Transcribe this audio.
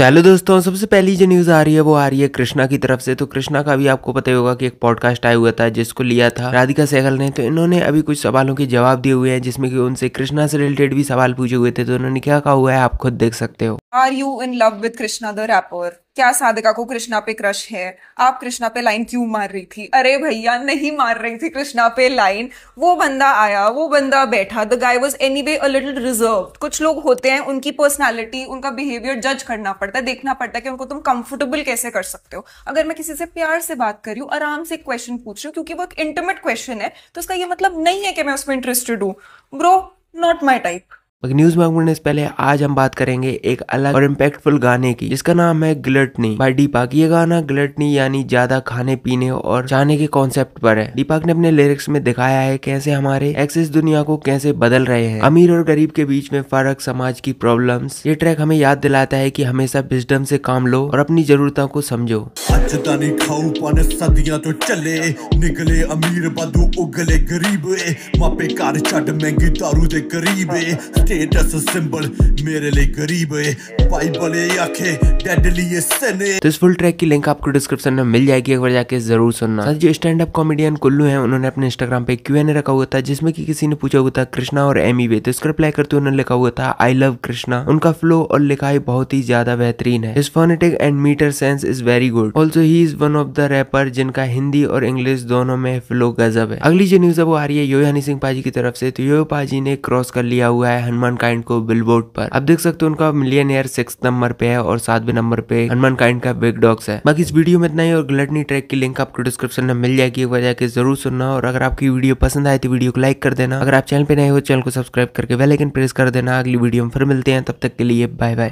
तो हेलो दोस्तों सबसे पहली जो न्यूज़ आ रही है वो आ रही है कृष्णा की तरफ से तो कृष्णा का भी आपको पता होगा कि एक पॉडकास्ट आया हुआ था जिसको लिया था राधिका सहगल ने तो इन्होंने अभी कुछ सवालों के जवाब दिए हुए हैं जिसमें कि उनसे कृष्णा से रिलेटेड भी सवाल पूछे हुए थे तो उन्होंने क्या कहा हुआ है आप खुद देख सकते हो are you in love with Krishna the rapper क्या साधिका को कृष्णा पे क्रश है आप कृष्णा पे लाइन क्यों मार रही थी अरे भैया नहीं मार रही थी कृष्णा पे लाइन वो बंदा आया वो बंदा बैठा the guy was anyway a reserve कुछ लोग होते हैं उनकी पर्सनैलिटी उनका बिहेवियर जज करना पड़ता है देखना पड़ता है कि उनको तुम कंफर्टेबल कैसे कर सकते हो अगर मैं किसी से प्यार से बात कर रही हूँ आराम से क्वेश्चन पूछ रही हूँ क्योंकि वो एक इंटरमेट क्वेश्चन है तो उसका ये मतलब नहीं है कि मैं उसमें इंटरेस्टेड हूँ bro not my type news में से पहले आज हम बात करेंगे एक अलग और इम्पैक्टफुल गाने की जिसका नाम है ग्लटनी बाय डीपाक ये गाना ग्लटनी यानी ज्यादा खाने पीने और जाने के कॉन्सेप्ट पर है दीपक ने अपने लिरिक्स में दिखाया है कैसे हमारे एक्सेस दुनिया को कैसे बदल रहे हैं अमीर और गरीब के बीच में फर्क समाज की प्रॉब्लम ये ट्रैक हमें याद दिलाता है की हमेशा विजडम से काम लो और अपनी जरूरतों को समझो सदियां तो चले निकले अमीर बदू उगले गरीब मापे कार महंगी दारू दे गरीब स्टेटस सिंबल मेरे लिए गरीब है बाइबल है आंखें डेडली है सिन तो इस फुल ट्रैक की लिंक आपको डिस्क्रिप्शन में मिल जाएगी एक बार जाके जरूर सुनना जो स्टैंड अप कॉमेडियन कुल्लू है उन्होंने अपने इंस्टाग्राम पे क्यू एन रखा हुआ था जिसमें कि किसी ने पूछा हुआ था कृष्णा और एमी वे तो इसका रिप्लाई करते उन्होंने लिखा हुआ था आई लव कृष्णा उनका फ्लो और लिखाई बहुत ही ज्यादा बेहतरीन है his phonetic and meter sense is very good also he is one of the rapper जिनका हिंदी और इंग्लिश दोनों में फ्लो गजब है अगली जो न्यूज अब आ रही है योयानी सिंह पाजी की तरफ से तो यो पाजी ने क्रॉस कर लिया हुआ है हनुमान काइंड को बिल पर आप देख सकते हो उनका मिलियन एयर सिक्स नंबर पे है और सातवें नंबर पे हनुमान काइंड का बिग डॉग्स है बाकी इस वीडियो में इतना ही और ग्लटनी ट्रैक की लिंक आपको डिस्क्रिप्शन में मिल जाएगी वह जाकर जरूर सुनना और अगर आपकी वीडियो पसंद आए तो वीडियो को लाइक कर देना अगर आप चैनल पर नए हो चैनल को सब्सक्राइब करके बेलाइकन प्रेस कर देना अगली वीडियो में फिर मिलते हैं तब तक के लिए बाय बाय